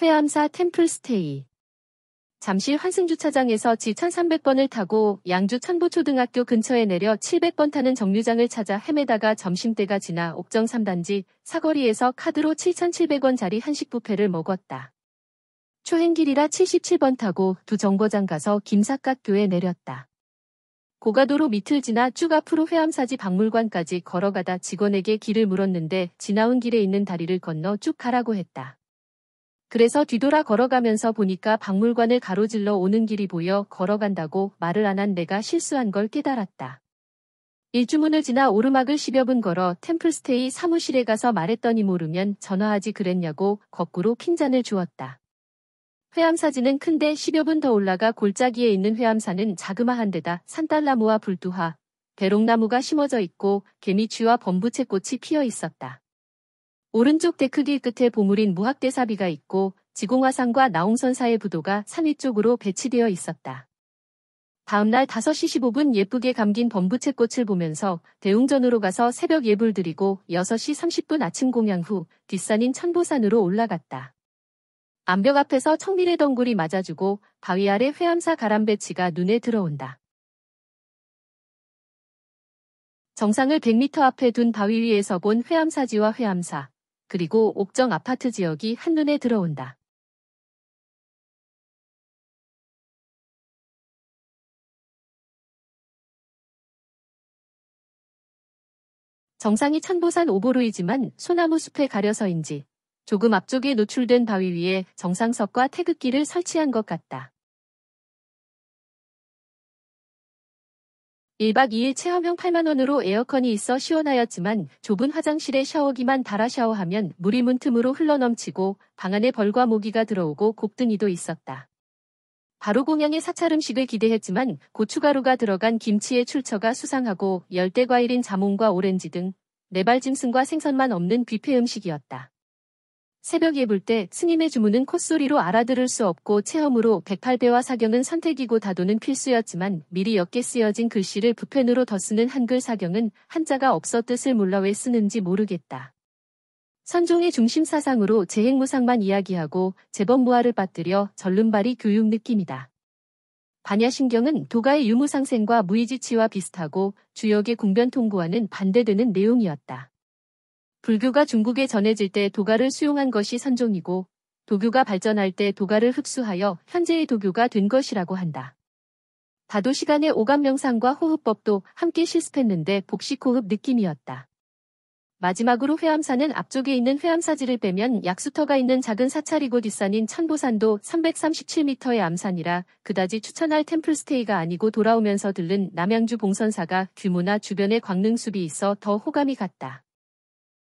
회암사 템플스테이. 잠실 환승주차장에서 지 1300번을 타고 양주 천보초등학교 근처에 내려 700번 타는 정류장을 찾아 헤매다가 점심때가 지나 옥정 3단지 사거리에서 카드로 7700원짜리 한식 부페를 먹었다. 초행길이라 77번 타고 두 정거장 가서 김삿갓교에 내렸다. 고가도로 밑을 지나 쭉 앞으로 회암사지 박물관까지 걸어가다 직원에게 길을 물었는데 지나온 길에 있는 다리를 건너 쭉 가라고 했다. 그래서 뒤돌아 걸어가면서 보니까 박물관을 가로질러 오는 길이 보여 걸어간다고 말을 안 한 내가 실수한 걸 깨달았다. 일주문을 지나 오르막을 10여 분 걸어 템플스테이 사무실에 가서 말했더니 모르면 전화하지 그랬냐고 거꾸로 킹잔을 주었다. 회암사진은 큰데 10여 분더 올라가 골짜기에 있는 회암사는 자그마한 데다 산딸나무와 불두화, 배롱나무가 심어져 있고 개미쥐와 범부채꽃이 피어 있었다. 오른쪽 데 크기 끝에 보물인 무학대사비가 있고 지공화산과 나홍선사의 부도가 산 위쪽으로 배치되어 있었다. 다음날 5시 15분 예쁘게 감긴 범부채꽃을 보면서 대웅전으로 가서 새벽 예불 드리고 6시 30분 아침 공양 후 뒷산인 천보산으로 올라갔다. 암벽 앞에서 청미래 덩굴이 맞아주고 바위 아래 회암사 가람배치가 눈에 들어온다. 정상을 100m 앞에 둔 바위 위에서 본 회암사지와 회암사, 그리고 옥정 아파트 지역이 한눈에 들어온다. 정상이 천보산 오보루이지만 소나무 숲에 가려서인지 조금 앞쪽에 노출된 바위 위에 정상석과 태극기를 설치한 것 같다. 1박 2일 체험형 8만원으로 에어컨이 있어 시원하였지만 좁은 화장실에 샤워기만 달아 샤워하면 물이 문틈으로 흘러넘치고 방 안에 벌과 모기가 들어오고 곱등이도 있었다. 바로 공양의 사찰 음식을 기대했지만 고추가루가 들어간 김치의 출처가 수상하고 열대 과일인 자몽과 오렌지 등 네발 짐승과 생선만 없는 뷔페 음식이었다. 새벽 에불때 스님의 주문은 콧소리로 알아들을 수 없고 체험으로 108배와 사경은 선택이고 다도는 필수였지만 미리 엮게 쓰여진 글씨를 부펜으로 더 쓰는 한글 사경은 한자가 없어 뜻을 몰라 왜 쓰는지 모르겠다. 선종의 중심 사상으로 재행무상만 이야기하고 재범무화를 빠뜨려 전륜발이 교육 느낌이다. 반야신경은 도가의 유무상생과 무이지치와 비슷하고 주역의 공변통구와는 반대되는 내용이었다. 불교가 중국에 전해질 때 도가를 수용한 것이 선종이고 도교가 발전할 때 도가를 흡수하여 현재의 도교가 된 것이라고 한다. 다도 시간에 오감 명상과 호흡법도 함께 실습했는데 복식 호흡 느낌이었다. 마지막으로 회암사는 앞쪽에 있는 회암사지를 빼면 약수터가 있는 작은 사찰이고 뒷산인 천보산도 337m의 암산이라 그다지 추천할 템플스테이가 아니고 돌아오면서 들른 남양주 봉선사가 규모나 주변에 광릉숲이 있어 더 호감이 갔다.